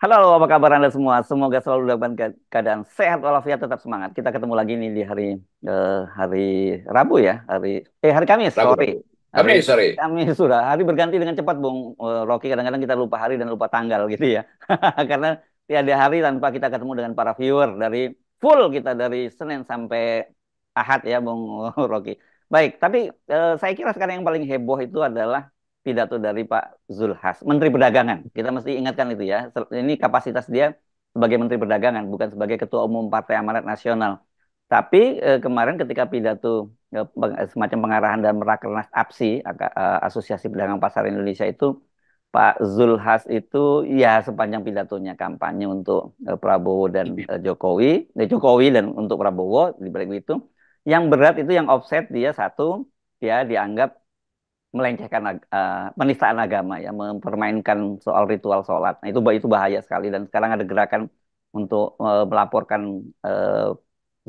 Halo, apa kabar Anda semua? Semoga selalu dalam keadaan sehat walafiat, tetap semangat. Kita ketemu lagi nih di hari eh, hari Rabu ya, hari eh hari Kamis, Rabu, sorry. Kamis, Hari, Kamis, sorry. Kamis sudah. Hari berganti dengan cepat, Bung eh, Rocky. Kadang-kadang kita lupa hari dan lupa tanggal gitu ya. Karena tiada hari tanpa kita ketemu dengan para viewer dari full kita dari Senin sampai Ahad ya, Bung Rocky. Baik, tapi uh, saya kira sekarang yang paling heboh itu adalah pidato dari Pak Zulhas, Menteri Perdagangan. Kita mesti ingatkan itu ya. Ini kapasitas dia sebagai Menteri Perdagangan, bukan sebagai Ketua Umum Partai Amanat Nasional. Tapi eh, kemarin ketika pidato eh, semacam pengarahan dan merakernas APSI, eh, Asosiasi Pedagang Pasar Indonesia itu, Pak Zulhas itu ya sepanjang pidatonya kampanye untuk eh, Prabowo dan iya. eh, Jokowi, eh, Jokowi dan untuk Prabowo di balik itu, yang berat itu yang offset dia satu, ya dianggap melecehkan uh, eh, penistaan agama ya mempermainkan soal ritual sholat nah, itu itu bahaya sekali dan sekarang ada gerakan untuk uh, melaporkan uh,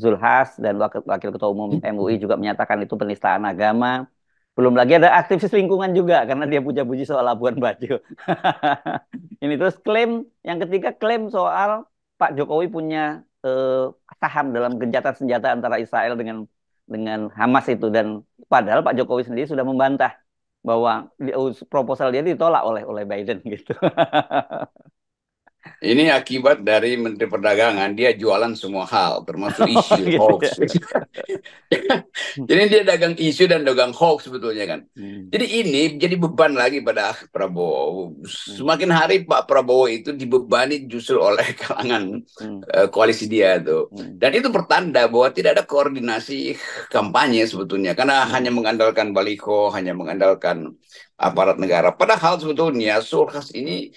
Zulhas dan wakil, wakil ketua umum MUI hmm. juga menyatakan itu penistaan agama belum lagi ada aktivis lingkungan juga karena dia puja-puji soal Labuan Bajo ini terus klaim yang ketiga klaim soal Pak Jokowi punya uh, saham dalam gencatan senjata antara Israel dengan dengan Hamas itu dan padahal Pak Jokowi sendiri sudah membantah bahwa proposal dia ditolak oleh oleh Biden gitu. Ini akibat dari Menteri Perdagangan, dia jualan semua hal, termasuk oh, isu, oh, gitu hoax. Ya. Gitu. Hmm. jadi dia dagang isu dan dagang hoax sebetulnya kan. Hmm. Jadi ini jadi beban lagi pada Prabowo. Hmm. Semakin hari Pak Prabowo itu dibebani justru oleh kalangan hmm. uh, koalisi dia itu. Hmm. Dan itu pertanda bahwa tidak ada koordinasi kampanye sebetulnya, karena hmm. hanya mengandalkan baliho, hanya mengandalkan aparat negara. Padahal sebetulnya Surkas ini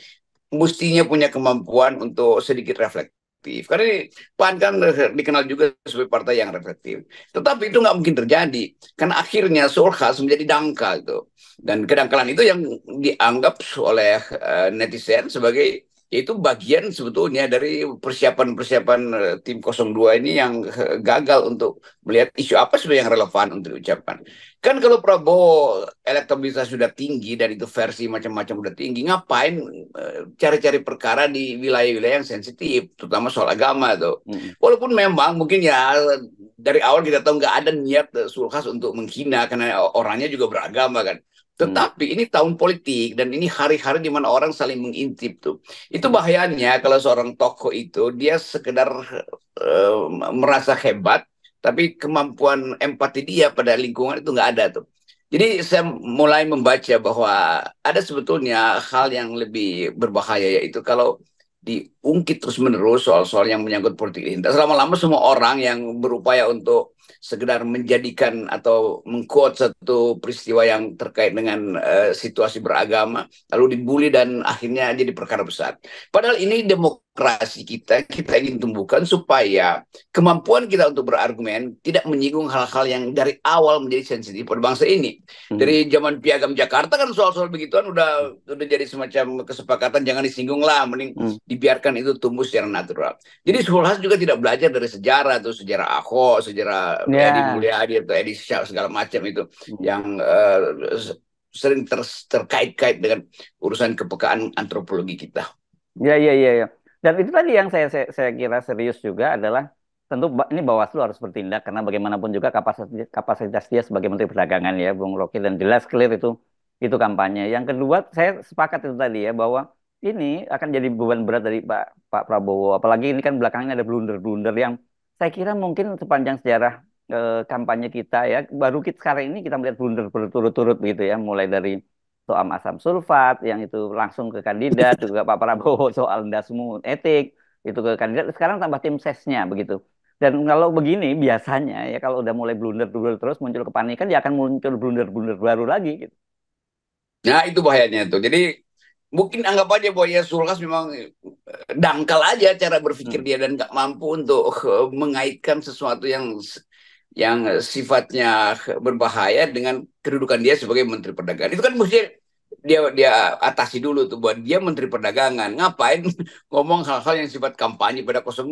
mestinya punya kemampuan untuk sedikit reflektif. Karena ini PAN kan dikenal juga sebagai partai yang reflektif. Tetapi itu nggak mungkin terjadi. Karena akhirnya Solhas menjadi dangkal itu. Dan kedangkalan itu yang dianggap oleh uh, netizen sebagai itu bagian sebetulnya dari persiapan-persiapan eh, tim 02 ini yang eh, gagal untuk melihat isu apa sebenarnya yang relevan untuk diucapkan. Kan kalau Prabowo elektabilitas sudah tinggi dan itu versi macam-macam sudah tinggi, ngapain eh, cari-cari perkara di wilayah-wilayah yang sensitif, terutama soal agama itu. Walaupun memang mungkin ya dari awal kita tahu nggak ada niat sulhas untuk menghina karena orangnya juga beragama kan. Tetapi hmm. ini tahun politik dan ini hari-hari di mana orang saling mengintip tuh. Itu hmm. bahayanya kalau seorang tokoh itu dia sekedar uh, merasa hebat, tapi kemampuan empati dia pada lingkungan itu nggak ada tuh. Jadi saya mulai membaca bahwa ada sebetulnya hal yang lebih berbahaya yaitu kalau diungkit terus menerus soal-soal yang menyangkut politik identitas. Lama-lama semua orang yang berupaya untuk sekedar menjadikan atau mengkuat satu peristiwa yang terkait dengan uh, situasi beragama lalu dibully dan akhirnya jadi perkara besar. Padahal ini demokrasi demokrasi kita kita ingin tumbuhkan supaya kemampuan kita untuk berargumen tidak menyinggung hal-hal yang dari awal menjadi sensitif pada bangsa ini. Hmm. Dari zaman piagam Jakarta kan soal-soal begituan udah udah jadi semacam kesepakatan jangan disinggung lah, mending hmm. dibiarkan itu tumbuh secara natural. Jadi sekolah juga tidak belajar dari sejarah atau sejarah Aho sejarah yeah. Edi Mulyadi atau Edi Syah segala macam itu hmm. yang uh, sering ter terkait-kait dengan urusan kepekaan antropologi kita. Ya, ya, ya, ya. Dan itu tadi yang saya, saya, saya kira serius juga adalah tentu ini Bawaslu harus bertindak karena bagaimanapun juga kapasitas, kapasitas dia sebagai Menteri Perdagangan ya Bung Rocky dan jelas clear itu itu kampanye. Yang kedua saya sepakat itu tadi ya bahwa ini akan jadi beban berat dari Pak Pak Prabowo. Apalagi ini kan belakangnya ada blunder-blunder yang saya kira mungkin sepanjang sejarah e, kampanye kita ya baru kita sekarang ini kita melihat blunder berturut-turut gitu ya mulai dari soal asam sulfat yang itu langsung ke kandidat juga Pak Prabowo soal dasmu etik itu ke kandidat sekarang tambah tim sesnya begitu dan kalau begini biasanya ya kalau udah mulai blunder blunder terus muncul kepanikan ya akan muncul blunder blunder baru lagi gitu nah itu bahayanya tuh jadi mungkin anggap aja bahwa ya Sulkas memang eh, dangkal aja cara berpikir hmm. dia dan nggak mampu untuk eh, mengaitkan sesuatu yang yang sifatnya berbahaya dengan kedudukan dia sebagai menteri perdagangan. Itu kan mesti dia dia atasi dulu tuh buat dia menteri perdagangan. Ngapain ngomong hal-hal yang sifat kampanye pada 02?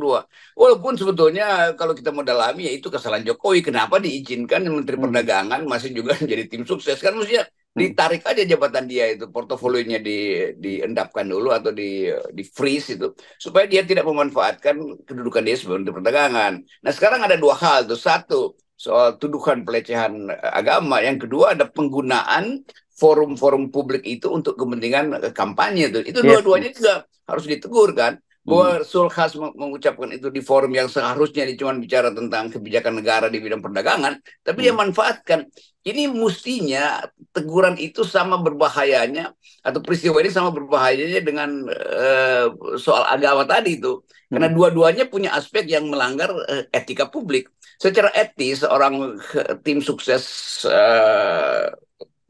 Walaupun sebetulnya kalau kita mendalami ya itu kesalahan Jokowi kenapa diizinkan menteri hmm. perdagangan masih juga menjadi tim sukses kan mestinya Hmm. ditarik aja jabatan dia itu portofolionya di diendapkan dulu atau di di freeze itu supaya dia tidak memanfaatkan kedudukan dia sebagai perdagangan. Nah sekarang ada dua hal tuh satu soal tuduhan pelecehan agama. Yang kedua ada penggunaan forum-forum publik itu untuk kepentingan kampanye itu. Itu yes. dua-duanya juga harus ditegur kan bahwa hmm. Sulhas mengucapkan itu di forum yang seharusnya dia cuma bicara tentang kebijakan negara di bidang perdagangan, tapi hmm. dia manfaatkan. Ini mestinya teguran itu sama berbahayanya atau peristiwa ini sama berbahayanya dengan uh, soal agama tadi itu, hmm. karena dua-duanya punya aspek yang melanggar uh, etika publik. Secara etis, seorang uh, tim sukses uh,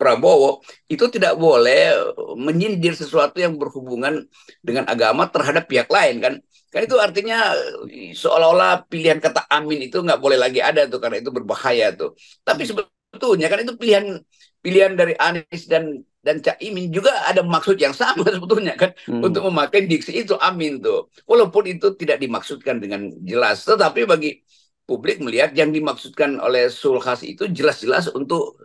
Prabowo itu tidak boleh eh, menyindir sesuatu yang berhubungan dengan agama terhadap pihak lain kan kan itu artinya eh, seolah-olah pilihan kata amin itu nggak boleh lagi ada tuh karena itu berbahaya tuh tapi sebetulnya kan itu pilihan pilihan dari Anies dan dan Cak Imin juga ada maksud yang sama sebetulnya kan hmm. untuk memakai diksi itu amin tuh walaupun itu tidak dimaksudkan dengan jelas tetapi bagi publik melihat yang dimaksudkan oleh sulhas itu jelas-jelas untuk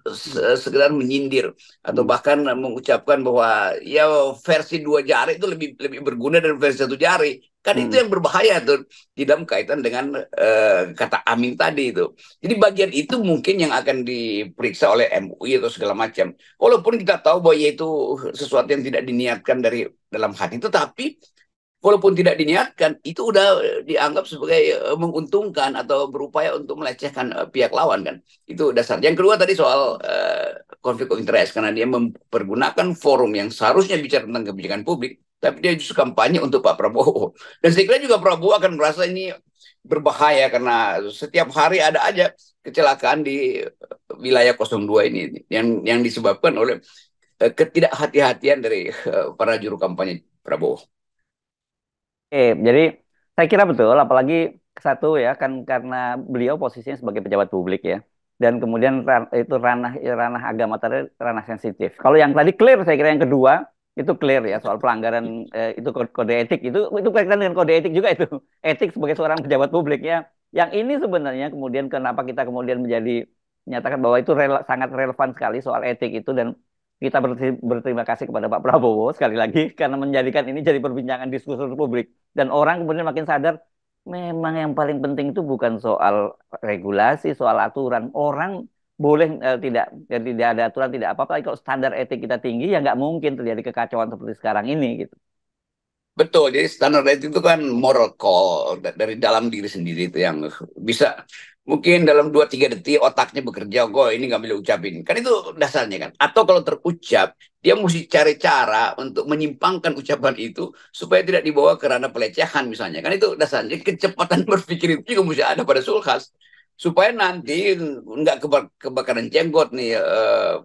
sekedar menyindir atau hmm. bahkan mengucapkan bahwa ya versi dua jari itu lebih lebih berguna dari versi satu jari kan hmm. itu yang berbahaya tuh di dalam kaitan dengan uh, kata amin tadi itu jadi bagian itu mungkin yang akan diperiksa oleh MUI atau segala macam walaupun kita tahu bahwa ya itu sesuatu yang tidak diniatkan dari dalam hati tetapi walaupun tidak diniatkan itu udah eh, dianggap sebagai eh, menguntungkan atau berupaya untuk melecehkan eh, pihak lawan kan itu dasarnya yang kedua tadi soal konflik uh, of interest karena dia mempergunakan forum yang seharusnya bicara tentang kebijakan publik tapi dia justru kampanye untuk Pak Prabowo dan saya kira juga Prabowo akan merasa ini berbahaya karena setiap hari ada aja kecelakaan di wilayah 02 ini yang yang disebabkan oleh ketidakhati-hatian dari para juru kampanye Prabowo. Oke, jadi saya kira betul, apalagi satu ya kan karena beliau posisinya sebagai pejabat publik ya, dan kemudian itu ranah ranah agama tadi ranah sensitif. Kalau yang tadi clear, saya kira yang kedua itu clear ya soal pelanggaran eh, itu kode, etik itu itu kaitan dengan kode etik juga itu etik sebagai seorang pejabat publik ya. Yang ini sebenarnya kemudian kenapa kita kemudian menjadi menyatakan bahwa itu rela, sangat relevan sekali soal etik itu dan kita berterima kasih kepada Pak Prabowo sekali lagi karena menjadikan ini jadi perbincangan diskusi publik dan orang kemudian makin sadar memang yang paling penting itu bukan soal regulasi, soal aturan. Orang boleh eh, tidak ya, tidak ada aturan tidak apa-apa kalau standar etik kita tinggi ya nggak mungkin terjadi kekacauan seperti sekarang ini gitu. Betul, jadi standar etik itu kan moral call dari dalam diri sendiri itu yang bisa mungkin dalam 2-3 detik otaknya bekerja, kok ini nggak boleh ucapin. Kan itu dasarnya kan. Atau kalau terucap, dia mesti cari cara untuk menyimpangkan ucapan itu supaya tidak dibawa ke ranah pelecehan misalnya. Kan itu dasarnya kecepatan berpikir itu juga mesti ada pada sulhas supaya nanti nggak kebak kebakaran jenggot nih uh,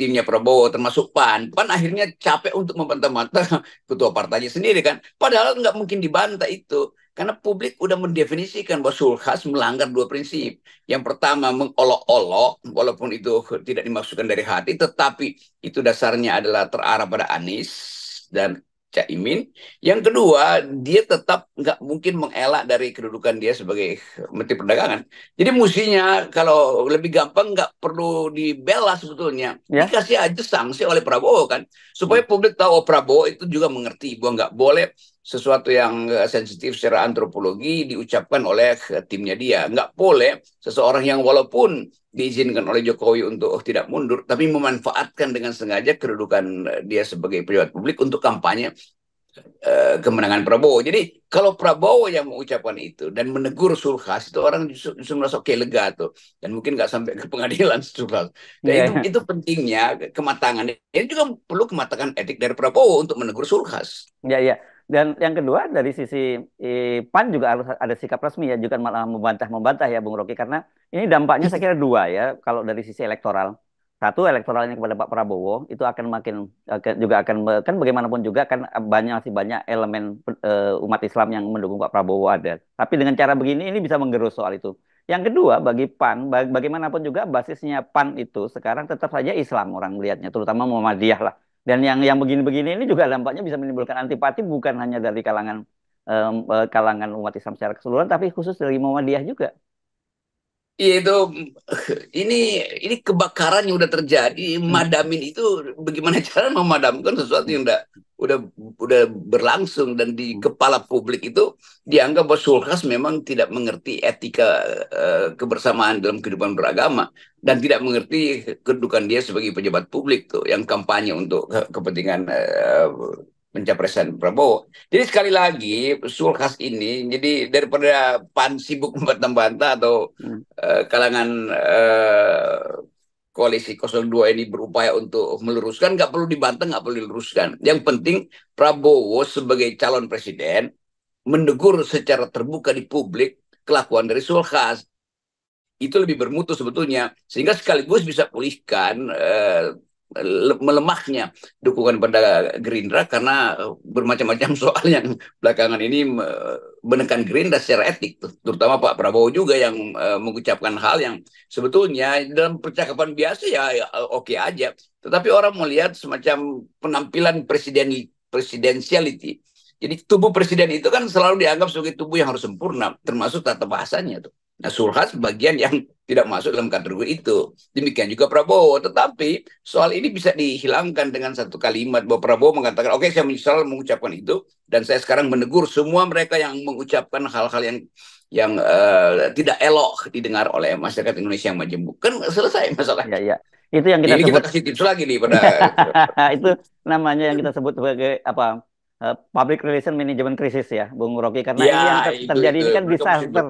timnya Prabowo termasuk PAN. PAN akhirnya capek untuk membantah-bantah ketua partainya sendiri kan. Padahal nggak mungkin dibantah itu. Karena publik udah mendefinisikan bahwa sulhas melanggar dua prinsip. Yang pertama mengolok-olok, walaupun itu tidak dimaksudkan dari hati, tetapi itu dasarnya adalah terarah pada Anies dan Caimin. Yang kedua, dia tetap nggak mungkin mengelak dari kedudukan dia sebagai Menteri Perdagangan. Jadi musinya kalau lebih gampang nggak perlu dibela sebetulnya. Ya? Dikasih aja sanksi oleh Prabowo kan. Supaya publik tahu oh, Prabowo itu juga mengerti bahwa nggak boleh sesuatu yang eh, sensitif secara antropologi diucapkan oleh eh, timnya dia. Nggak boleh seseorang yang walaupun diizinkan oleh Jokowi untuk tidak mundur, tapi memanfaatkan dengan sengaja kedudukan eh, dia sebagai pejabat publik untuk kampanye kemenangan Prabowo. Jadi kalau Prabowo yang mengucapkan itu dan menegur Sulhas itu orang justru, justru merasa oke okay, lega tuh dan mungkin nggak sampai ke pengadilan Sulhas. Dan yeah. itu, iya. itu pentingnya kematangan. Ini juga perlu kematangan etik dari Prabowo untuk menegur Sulhas. Ya yeah, ya. Yeah. Dan yang kedua dari sisi eh, PAN juga harus ada sikap resmi ya, juga malah membantah-membantah ya Bung Rocky karena ini dampaknya saya kira dua ya kalau dari sisi elektoral. Satu elektoralnya kepada Pak Prabowo itu akan makin juga akan kan bagaimanapun juga kan eh, banyak masih banyak elemen uh, umat Islam yang mendukung Pak Prabowo ada. Tapi dengan cara begini ini bisa menggerus soal itu. Yang kedua bagi PAN bagaimanapun juga basisnya PAN itu sekarang tetap saja Islam orang melihatnya terutama Muhammadiyah lah dan yang yang begini-begini ini juga dampaknya bisa menimbulkan antipati bukan hanya dari kalangan um, kalangan umat Islam secara keseluruhan, tapi khusus dari Muhammadiyah juga. Iya itu ini ini kebakaran yang udah terjadi, hmm. madamin itu bagaimana cara memadamkan sesuatu yang udah udah udah berlangsung dan di hmm. kepala publik itu dianggap bahwa Sulkas memang tidak mengerti etika uh, kebersamaan dalam kehidupan beragama dan tidak mengerti kedudukan dia sebagai pejabat publik tuh yang kampanye untuk kepentingan uh, pencapresan Prabowo. Jadi sekali lagi Sulkas ini jadi daripada pan sibuk membantah-bantah atau hmm. uh, kalangan uh, koalisi 02 ini berupaya untuk meluruskan, nggak perlu dibantah, nggak perlu diluruskan. Yang penting Prabowo sebagai calon presiden menegur secara terbuka di publik kelakuan dari Sulkas Itu lebih bermutu sebetulnya, sehingga sekaligus bisa pulihkan eh, melemahnya dukungan pada Gerindra karena eh, bermacam-macam soal yang belakangan ini menekan Gerindra secara etik terutama Pak Prabowo juga yang eh, mengucapkan hal yang sebetulnya dalam percakapan biasa ya, ya oke okay aja tetapi orang melihat semacam penampilan presiden presidensiality jadi tubuh presiden itu kan selalu dianggap sebagai tubuh yang harus sempurna termasuk tata bahasanya tuh Nah, Sulhas bagian yang tidak masuk dalam kategori itu. Demikian juga Prabowo. Tetapi soal ini bisa dihilangkan dengan satu kalimat bahwa Prabowo mengatakan, oke okay, saya menyesal mengucapkan itu dan saya sekarang menegur semua mereka yang mengucapkan hal-hal yang yang uh, tidak elok didengar oleh masyarakat Indonesia yang majemuk. Kan selesai masalahnya. Ya, ya. Itu yang kita sebut. kita kasih tips lagi nih pada itu namanya yang kita sebut sebagai apa? uh, public relation Management krisis ya, Bung Rocky karena ya, ini yang ter itu, terjadi itu, ini kan disaster.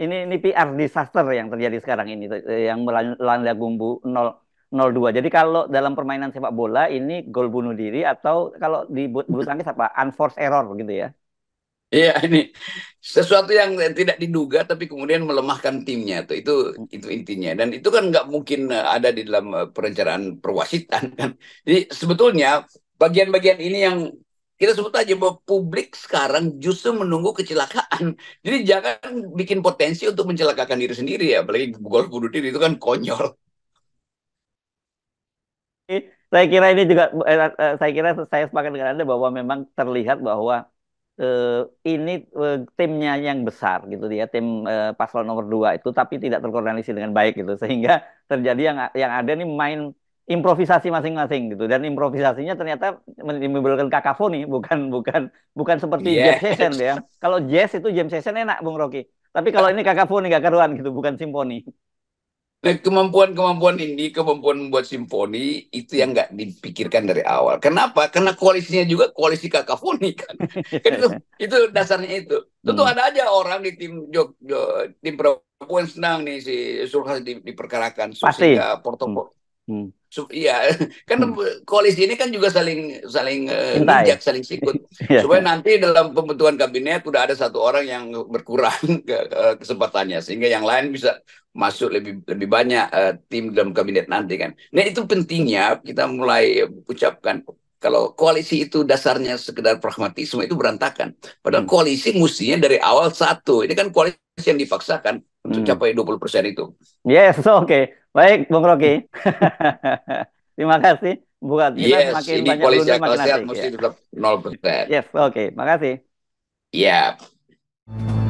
Ini ini PR disaster yang terjadi sekarang ini eh, yang melanda gumbu 0 02. Jadi kalau dalam permainan sepak bola ini gol bunuh diri atau kalau di bulu tangkis apa unforced error gitu ya. Iya ini sesuatu yang tidak diduga tapi kemudian melemahkan timnya tuh itu itu intinya dan itu kan nggak mungkin eh, ada di dalam perencanaan perwasitan kan jadi sebetulnya bagian-bagian ini yang kita sebut aja bahwa publik sekarang justru menunggu kecelakaan. Jadi jangan bikin potensi untuk mencelakakan diri sendiri ya, apalagi golf bunuh diri itu kan konyol. Saya kira ini juga, eh, eh, eh, saya kira saya sepakat dengan anda bahwa memang terlihat bahwa eh, ini eh, timnya yang besar gitu ya, tim eh, paslon nomor dua itu, tapi tidak terkoordinasi dengan baik gitu, sehingga terjadi yang yang ada ini main improvisasi masing-masing gitu dan improvisasinya ternyata menimbulkan kakafoni bukan bukan bukan seperti yes. Iya. jam session ya kalau jazz itu jam session enak bung Rocky tapi kalau ini kakafoni gak karuan gitu bukan simfoni kemampuan-kemampuan ini kemampuan membuat simfoni itu yang nggak dipikirkan dari awal kenapa karena koalisinya juga koalisi kakafoni kan? kan itu itu dasarnya itu tentu hmm. ada aja orang di tim jog, tim perempuan senang nih si Sulhas di, diperkarakan Susika portofolio hmm. Hmm Iya, kan hmm. koalisi ini kan juga saling saling bijak, eh, saling sikut. yeah. Supaya nanti dalam pembentukan kabinet sudah ada satu orang yang berkurang ke, kesempatannya sehingga yang lain bisa masuk lebih lebih banyak uh, tim dalam kabinet nanti kan. Nah, itu pentingnya kita mulai ucapkan kalau koalisi itu dasarnya sekedar pragmatisme itu berantakan. Padahal hmm. koalisi mestinya dari awal satu. Ini kan koalisi yang dipaksakan hmm. untuk capai 20% itu. Yes, oke. Okay. Baik, Bung Rocky. Terima kasih. Bukan kita yes, makin ini banyak koalisi yang sehat mesti ya. tetap 0%. Yes, oke. Okay. Makasih. Ya. Yeah.